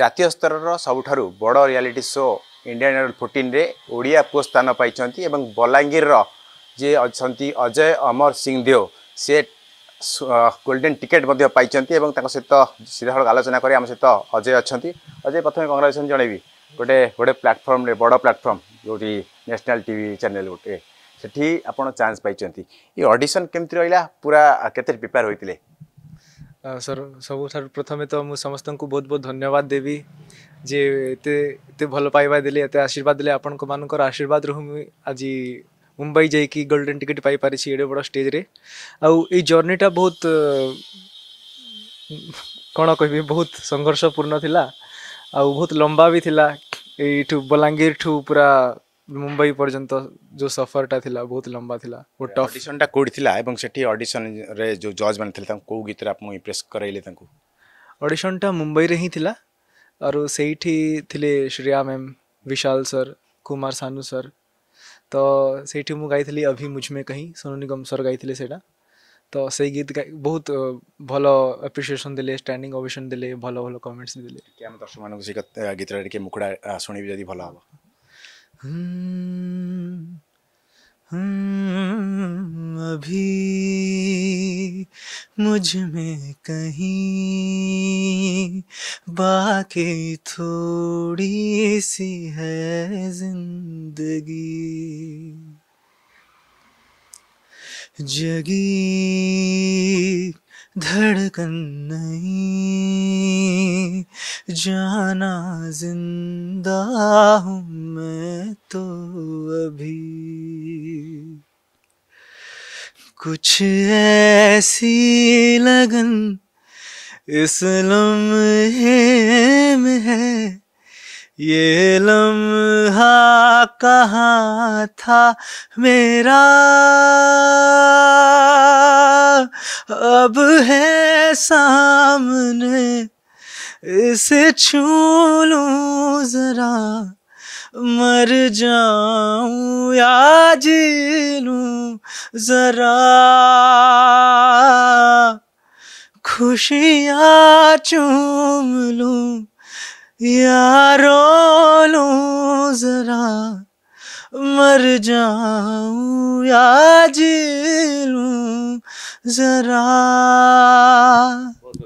জাতীয় স্তরর সবুঠার বড় রিয়ালিটি শো ইন্ডিয়ান আইডল ফোর্টিন্রে ওড়িয়া পুଅ স্থান পাইଛନ୍ତି এবং ବଲାଙ୍ଗୀରର ଯିଏ ଅଛନ୍ତି ଅଜୟ ଅମର ସିଂ ଦେଓ ସେ ଗୋଲ୍ଡେନ୍ ଟିକେଟ୍ ମଧ୍ୟ ପାଇଛନ୍ତି ଏବଂ ତାଙ୍କ ସହିତ ସିଧାସଳଖ ଆଲୋଚନା କରି ଆମ ସହିତ ଅଜୟ ଅଛନ୍ତି ଅଜୟ ପ୍ରଥମେ କଂଗ୍ରାଚୁଲେସନ୍ ଜଣେଇବି ଗୋଟେ ଗୋଟେ ପ୍ଲାଟଫର୍ମରେ ବଡ଼ ପ୍ଲାଟଫର୍ମ ଯେଉଁଠି ନ୍ୟାସନାଲ୍ ଟିଭି ଚ୍ୟାନେଲ୍ ଗୋଟେ ସେଠି ଆପଣ ଚାନ୍ସ ପାଇଛନ୍ତି ଏ ଅଡ଼ିସନ୍ କେମିତି ରହିଲା ପୁରା କେତେ ପ୍ରିପେୟାର ହୋଇଥିଲେ सर सब प्रथम तो मुझे समस्त को बहुत बहुत धन्यवाद देवी जे एत भल पाइबा दे आशीर्वाद दे आपण मान आशीर्वाद रू आज मुंबई जा गोल्डेन टिकेट पाई एडे बड़ स्टेज रे आई जर्नीटा बहुत कौन कह बहुत संघर्षपूर्ण थी आ बहुत लंबा भी थी यू बलांगीर ठू पूरा মুম্বাই পর্যন্ত যে সফরটা লা বহুত লম্বা লা ও টফ অডিশনটা কোডি লা এবং সেটি অডিশন রে যে জজ মানে থিলে তাଙ୍କୁ কোউ গীতরে আপন ইমপ্রেস করাইলে তাଙ୍କୁ অডিশনটা মুম্বাই রে হি থিলা আর সেইঠি থিলে Shreya ma'am Vishal sir Kumar Sanu sir তো সেইঠি মু গাইଥିଲି অভি মুঝমে কহি সোনু নিগম স্যার গাইଥିଲେ সেটা তো সেই গীত বহুত ভালো আপ্রিসিয়েসন দিলে স্ট্যান্ডিং ওভেশন দিলে ভালো ভালো কমেন্টস দিলে কি আমি দর্শক মানুষ সেই গীতটা টিকে মুখড়া শুনিবি যদি ভালো হবো हम्म, हम्म, अभी मुझ में कहीं बाकी थोड़ी सी है जिंदगी जगी धड़कन नहीं जाना जिंदा हूँ मैं तो अभी कुछ ऐसी लगन इस लम्हे में है ये लम्हा कहाँ था मेरा अब है सामने इसे छू लूं जरा मर जाऊं या जी लूं जरा खुशियाँ चूम लूं यारो जरा मर जाऊं या जी लूं जरा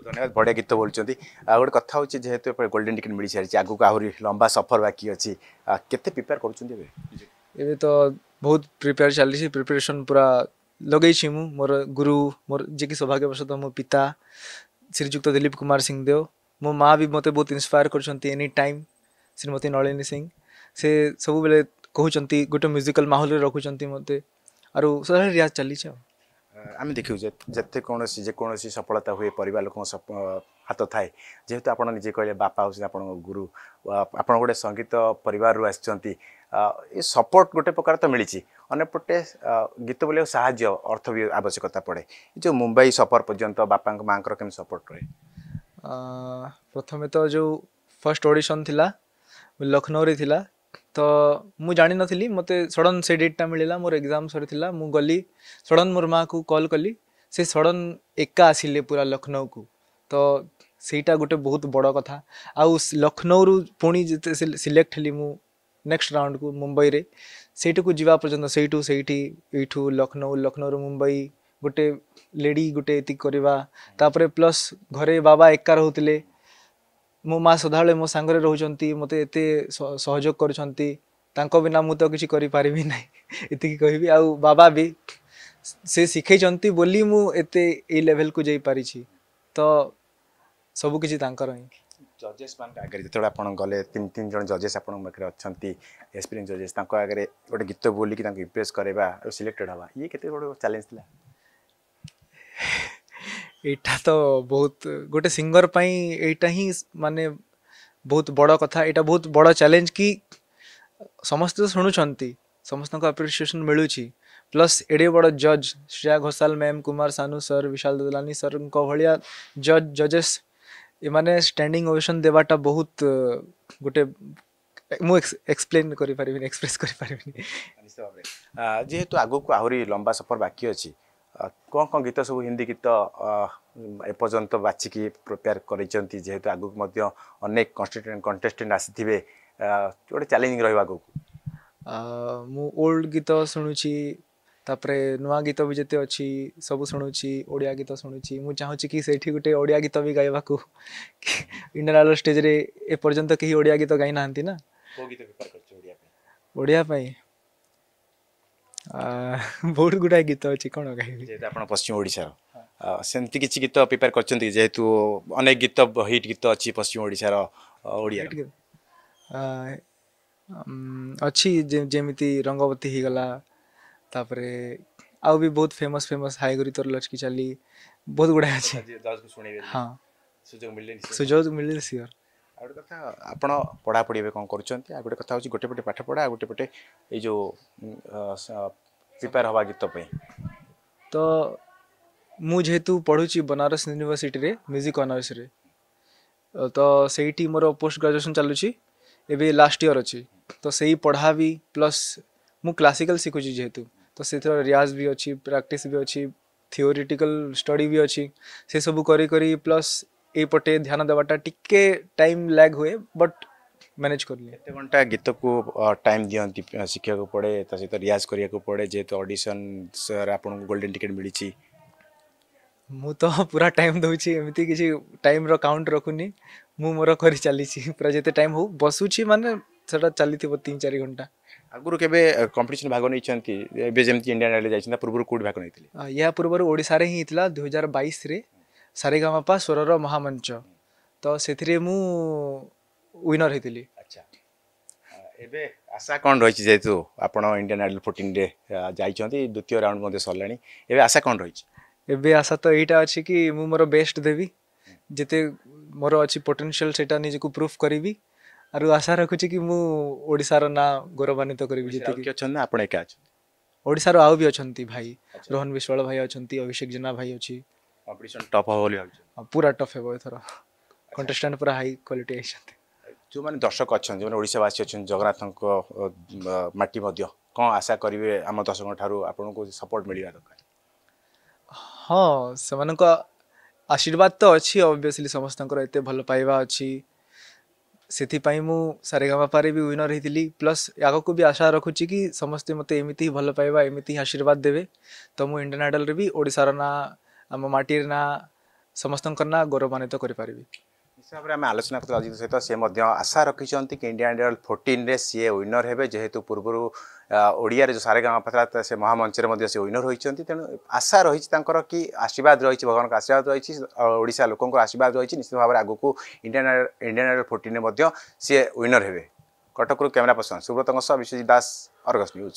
ধন্যবাদ বঢ়িয়া গীত বলুচ্ছেন আর গোটে কথা হচ্ছে যেহেতু এপরে গোল্ডেন টিকেট মিলি সারিছে আগুক আহরি লম্বা সফর বাকি অছি কেতে প্রিপেয়ার করছেন এবে এবে তো বহুত প্রিপেয়ার চালিছি প্রিপারেশন পুরা লগাইছি মু মোর গুরু মোর যে কি সৌভাগ্যবশত মো পিতা শ্রীযুক্ত দিলীপ কুমার সিং দেও ମୋ ମା ବି ମୋତେ ବହୁତ ଇନ୍ସପାୟାର କରିଛନ୍ତି ଏନି ଟାଇମ୍ ଶ୍ରୀମତୀ ନଳିନୀ ସିଂ ସେ ସବୁବେଳେ କହୁଛନ୍ତି ଗୋଟେ ମ୍ୟୁଜିକାଲ୍ ମାହୋଲରେ ରଖୁଛନ୍ତି ମୋତେ ଆରୁ ସଦାବେଳେ ରିଆଜ୍ ଚାଲିଛି ଆଉ ଆମେ ଦେଖିବୁ ଯେତେ କୌଣସି ଯେକୌଣସି ସଫଳତା ହୁଏ ପରିବାର ଲୋକଙ୍କ ହାତ ଥାଏ ଯେହେତୁ ଆପଣ ନିଜେ କହିଲେ ବାପା ହେଉଛନ୍ତି ଆପଣଙ୍କ ଗୁରୁ ଆପଣ ଗୋଟେ ସଙ୍ଗୀତ ପରିବାରରୁ ଆସିଛନ୍ତି ଏ ସପୋର୍ଟ ଗୋଟେ ପ୍ରକାର ତ ମିଳିଛି ଅନ୍ୟପଟେ ଗୀତ ବୋଲିବାକୁ ସାହାଯ୍ୟ ଅର୍ଥ ବି ଆବଶ୍ୟକତା ପଡ଼େ ଏ ଯେଉଁ ମୁମ୍ବାଇ ସଫର ପର୍ଯ୍ୟନ୍ତ ବାପାଙ୍କ ମାଆଙ୍କର କେମିତି ସପୋର୍ଟ ରହେ प्रथमे त जो फर्स्ट अडिसन इलानौ थिला तो मु जानि मते सडन मिलिला मोर एग्जाम एक्जाम थिला मु गल सडन मोर कली से सडन एका तो सेटा गुटे बहुत बडो कथा लक्ष्ौ रु पहिले सिलेक्टि मेक्सट राउन्डको मुम्बई सही पर्छ यही लखनऊ लौ मुंबई ଗୋଟେ ଲେଡ଼ି ଗୋଟେ ଏତିକି କରିବା ତାପରେ ପ୍ଲସ୍ ଘରେ ବାବା ଏକା ରହୁଥିଲେ ମୋ ମା ସଦାବେଳେ ମୋ ସାଙ୍ଗରେ ରହୁଛନ୍ତି ମୋତେ ଏତେ ସହଯୋଗ କରୁଛନ୍ତି ତାଙ୍କ ବିନା ମୁଁ ତ କିଛି କରିପାରିବି ନାହିଁ ଏତିକି କହିବି ଆଉ ବାବା ବି ସେ ଶିଖେଇଛନ୍ତି ବୋଲି ମୁଁ ଏତେ ଏଇ ଲେଭେଲକୁ ଯାଇପାରିଛି ତ ସବୁକିଛି ତାଙ୍କର ହିଁ ଜଜେସ୍ ଜଜେସ୍ମାନଙ୍କ ଆଗରେ ଯେତେବେଳେ ଆପଣ ଗଲେ ତିନି ତିନି ଜଣ ଜଜେସ୍ ଆପଣଙ୍କ ପାଖରେ ଅଛନ୍ତି ଏକ୍ସପିରିଏନ୍ସ ଜଜେସ୍ ତାଙ୍କ ଆଗରେ ଗୋଟେ ଗୀତ ବୋଲିକି ତାଙ୍କୁ ଇମ୍ପ୍ରେସ୍ କରାଇବା ଆଉ ସିଲେକ୍ଟେଡ୍ ହେବା ଇଏ କେତେ ଗୋଟେ ଚ୍ୟାଲେଞ୍ଜ ଥିଲା ଏଇଟା ତ ବହୁତ ଗୋଟେ ସିଙ୍ଗର ପାଇଁ ଏଇଟା ହିଁ ମାନେ ବହୁତ ବଡ଼ କଥା ଏଇଟା ବହୁତ ବଡ଼ ଚ୍ୟାଲେଞ୍ଜ କି ସମସ୍ତେ ତ ଶୁଣୁଛନ୍ତି ସମସ୍ତଙ୍କ ଆପ୍ରିସିଏସନ୍ ମିଳୁଛି ପ୍ଲସ୍ ଏଡ଼େ ବଡ଼ ଜଜ୍ ଶ୍ରେୟା ଘୋଷାଲ ମ୍ୟାମ୍ କୁମାର ସାନୁ ସାର୍ ବିଶାଲ ଦୋଲାନି ସାର୍ଙ୍କ ଭଳିଆ ଜଜ୍ ଜଜେସ୍ ଏମାନେ ଷ୍ଟାଣ୍ଡିଂ ଓଭେସନ୍ ଦେବାଟା ବହୁତ ଗୋଟେ ମୁଁ ଏକ୍ସପ୍ଲେନ୍ କରିପାରିବିନି ଏକ୍ସପ୍ରେସ୍ କରିପାରିବିନି ଯେହେତୁ ଆଗକୁ ଆହୁରି ଲମ୍ବା ସଫର ବାକି ଅଛି କ'ଣ କ'ଣ ଗୀତ ସବୁ ହିନ୍ଦୀ ଗୀତ ଏପର୍ଯ୍ୟନ୍ତ ବାଛିକି ପ୍ରିପେୟାର କରିଛନ୍ତି ଯେହେତୁ ଆଗକୁ ମଧ୍ୟ ଅନେକ କଣ୍ଟେଷ୍ଟେଣ୍ଟ କଣ୍ଟେଷ୍ଟେଣ୍ଟ ଆସିଥିବେ ଗୋଟେ ଚ୍ୟାଲେଞ୍ଜିଂ ରହିବ ଆଗକୁ ମୁଁ ଓଲ୍ଡ ଗୀତ ଶୁଣୁଛି ତାପରେ ନୂଆ ଗୀତ ବି ଯେତେ ଅଛି ସବୁ ଶୁଣୁଛି ଓଡ଼ିଆ ଗୀତ ଶୁଣୁଛି ମୁଁ ଚାହୁଁଛି କି ସେଇଠି ଗୋଟେ ଓଡ଼ିଆ ଗୀତ ବି ଗାଇବାକୁ ଇଣ୍ଡିଆନ୍ ଆଇଡଲ୍ ଷ୍ଟେଜ୍ରେ ଏପର୍ଯ୍ୟନ୍ତ କେହି ଓଡ଼ିଆ ଗୀତ ଗାଇ ନାହାନ୍ତି ନା ଓଡ଼ିଆ ପାଇଁ ବହୁତ ଗୁଡ଼ାଏ ଗୀତ ଅଛି କ'ଣ ଗାଇବି ଯେହେତୁ ଆପଣ ପଶ୍ଚିମ ଓଡ଼ିଶାର ସେମିତି କିଛି ଗୀତ ପ୍ରିପେୟାର କରିଛନ୍ତି ଯେହେତୁ ଅନେକ ଗୀତ ହିଟ୍ ଗୀତ ଅଛି ପଶ୍ଚିମ ଓଡ଼ିଶାର ଓଡ଼ିଆ ଅଛି ଯେମିତି ରଙ୍ଗବତୀ ହେଇଗଲା ତାପରେ ଆଉ ବି ବହୁତ ଫେମସ୍ ଫେମସ୍ ହାଇଗୁରି ତୋର ଲଚକି ଚାଲି ବହୁତ ଗୁଡ଼ାଏ ଅଛି ହଁ ସୁଯୋଗ ମିଳିଲେ ସିଓର ଆଉ ଗୋଟେ କଥା ଆପଣ ପଢ଼ାପଢ଼ି ଏବେ କ'ଣ କରୁଛନ୍ତି ଆଉ ଗୋଟେ କଥା ହେଉଛି ଗୋଟେ ପଟେ ପାଠ ପଢ଼ା ଆଉ ଗୋଟେ ପଟେ ଏଇ ଯେଉଁ ପ୍ରିପେୟାର ହେବା ଗୀତ ପାଇଁ ତ ମୁଁ ଯେହେତୁ ପଢ଼ୁଛି ବନାରସ ୟୁନିଭର୍ସିଟିରେ ମ୍ୟୁଜିକ୍ ଅନର୍ସରେ ତ ସେଇଠି ମୋର ପୋଷ୍ଟ ଗ୍ରାଜୁଏସନ୍ ଚାଲୁଛି ଏବେ ଲାଷ୍ଟ ଇୟର୍ ଅଛି ତ ସେଇ ପଢ଼ା ବି ପ୍ଲସ୍ ମୁଁ କ୍ଲାସିକାଲ୍ ଶିଖୁଛି ଯେହେତୁ ତ ସେଥିର ରିଆଜ୍ ବି ଅଛି ପ୍ରାକ୍ଟିସ୍ ବି ଅଛି ଥିଓରିଟିକାଲ୍ ଷ୍ଟଡ଼ି ବି ଅଛି ସେସବୁ କରି କରି ପ୍ଲସ୍ এই পটে ধ্যান দেওয়াটা ଟିକେ ଟାଇମ୍ ଲାଗ୍ ହୁଏ ବଟ୍ ମ୍ୟାନେଜ୍ କରିଲି ଏତେ ଘଣ୍ଟା ଗୀତକୁ ଟାଇମ୍ ଦିଅନ୍ତି ଶିଖିବାକୁ ପଡ଼େ ତା ସହିତ ରିଆଜ୍ କରିବାକୁ ପଡ଼େ ଯେହେତୁ ଅଡ଼ିସନ୍ ସାର୍ ଆପଣଙ୍କୁ ଗୋଲ୍ଡେନ୍ ଟିକେଟ୍ ମିଳିଛି ମୁଁ ତ ପୁରା ଟାଇମ୍ ଦେଉଛି ଏମିତି କିଛି ଟାଇମ୍ର କାଉଣ୍ଟ ରଖୁନି ମୁଁ ମୋର କରି ଚାଲିଛି ପୁରା ଯେତେ ଟାଇମ୍ ହଉ ବସୁଛି ମାନେ ସେଟା ଚାଲିଥିବ ତିନି ଚାରି ଘଣ୍ଟା ଆଗରୁ କେବେ କମ୍ପିଟିସନ୍ ଭାଗ ନେଇଛନ୍ତି ଏବେ ଯେମିତି ଇଣ୍ଡିଆନ୍ ଆଇଡ଼ଲ୍ ଯାଇଛନ୍ତି ତା ପୂର୍ବରୁ କେଉଁଠି ଭାଗ ନେଇଥିଲେ ଏହା ପୂର୍ବରୁ ଓଡ଼ିଶାରେ ହିଁ ହେଇଥିଲା ଦୁଇହଜାର ବାଇଶରେ ସାରେଗାମାପା ସ୍ୱରର ମହାମଞ୍ଚ ତ ସେଥିରେ ମୁଁ ୱିନର ହେଇଥିଲି ଆଚ୍ଛା ଏବେ ଆଶା କ'ଣ ରହିଛି ଯେହେତୁ ଆପଣ ଇଣ୍ଡିଆନ୍ ଆଇଡଲ୍ ଫୋର୍ଟିନ୍ରେ ଯାଇଛନ୍ତି ଦ୍ୱିତୀୟ ରାଉଣ୍ଡ ମଧ୍ୟ ସରିଲାଣି ଏବେ ଆଶା କ'ଣ ରହିଛି ଏବେ ଆଶା ତ ଏଇଟା ଅଛି କି ମୁଁ ମୋର ବେଷ୍ଟ ଦେବି ଯେତେ ମୋର ଅଛି ପୋଟେନ୍ସିଆଲ୍ ସେଇଟା ନିଜକୁ ପ୍ରୁଫ୍ କରିବି ଆରୁ ଆଶା ରଖୁଛି କି ମୁଁ ଓଡ଼ିଶାର ନାଁ ଗୌରବାନ୍ୱିତ କରିବି ଯେତିକି ଅଛନ୍ତି ନା ଆପଣ ଏକା ଅଛନ୍ତି ଓଡ଼ିଶାର ଆଉ ବି ଅଛନ୍ତି ଭାଇ ରୋହନ ବିଶ୍ୱାଳ ଭାଇ ଅଛନ୍ତି ଅଭିଷେକ ଜେନା ଭାଇ ଅଛି କମ୍ପିଟିସନ୍ ଟଫ୍ ହେବ ବୋଲି ଭାବିଛ ପୁରା ଟଫ୍ ହେବ ଏଥର କଣ୍ଟେଷ୍ଟାଣ୍ଟ ପୁରା ହାଇ କ୍ୱାଲିଟି ହେଇଛନ୍ତି ଯେଉଁମାନେ ଦର୍ଶକ ଅଛନ୍ତି ଯେଉଁମାନେ ଓଡ଼ିଶାବାସୀ ଅଛନ୍ତି ଜଗନ୍ନାଥଙ୍କ ମାଟି ମଧ୍ୟ କ'ଣ ଆଶା କରିବେ ଆମ ଦର୍ଶକଙ୍କ ଠାରୁ ଆପଣଙ୍କୁ ସପୋର୍ଟ ମିଳିବା ଦରକାର ହଁ ସେମାନଙ୍କ ଆଶୀର୍ବାଦ ତ ଅଛି ଅବଭିୟସଲି ସମସ୍ତଙ୍କର ଏତେ ଭଲ ପାଇବା ଅଛି ସେଥିପାଇଁ ମୁଁ ସାରେଗାମାପାରେ ବି ୱିନର୍ ହେଇଥିଲି ପ୍ଲସ୍ ଆଗକୁ ବି ଆଶା ରଖୁଛି କି ସମସ୍ତେ ମୋତେ ଏମିତି ହିଁ ଭଲ ପାଇବା ଏମିତି ହିଁ ଆଶୀର୍ବାଦ ଦେବେ ତ ମୁଁ ଇଣ୍ଟରନ୍ୟାସନାଲ୍ରେ ବି ଓଡ଼ିଶାର ନାଁ ଆମ ମାଟିର ନାଁ ସମସ୍ତଙ୍କର ନାଁ ଗୌରବାନ୍ୱିତ କରିପାରିବି ହିସାବରେ ଆମେ ଆଲୋଚନା କରିଥିଲେ ଅଜିତ ସହିତ ସେ ମଧ୍ୟ ଆଶା ରଖିଛନ୍ତି କି ଇଣ୍ଡିଆନ୍ ଆଇଡଲ୍ ଫୋର୍ଟିନ୍ରେ ସିଏ ୱିନର୍ ହେବେ ଯେହେତୁ ପୂର୍ବରୁ ଓଡ଼ିଆରେ ଯେଉଁ ସାରେଗାମା ପାତ୍ରା ସେ ମହାମଞ୍ଚରେ ମଧ୍ୟ ସେ ୱିନର୍ ହୋଇଛନ୍ତି ତେଣୁ ଆଶା ରହିଛି ତାଙ୍କର କି ଆଶୀର୍ବାଦ ରହିଛି ଭଗବାନଙ୍କ ଆଶୀର୍ବାଦ ରହିଛି ଓଡ଼ିଶା ଲୋକଙ୍କ ଆଶୀର୍ବାଦ ରହିଛି ନିଶ୍ଚିତ ଭାବରେ ଆଗକୁ ଇଣ୍ଡିଆନ୍ ଇଣ୍ଡିଆନ୍ ଆଇଡଲ୍ ଫୋର୍ଟିନ୍ରେ ମଧ୍ୟ ସିଏ ୱିନର୍ ହେବେ କଟକରୁ କ୍ୟାମେରା ପର୍ସନ୍ ସୁବ୍ରତଙ୍କ ସହ ବିଶ୍ୱଜିତ ଦାସ ଅର୍ଗସ୍ ନ୍ୟୁଜ୍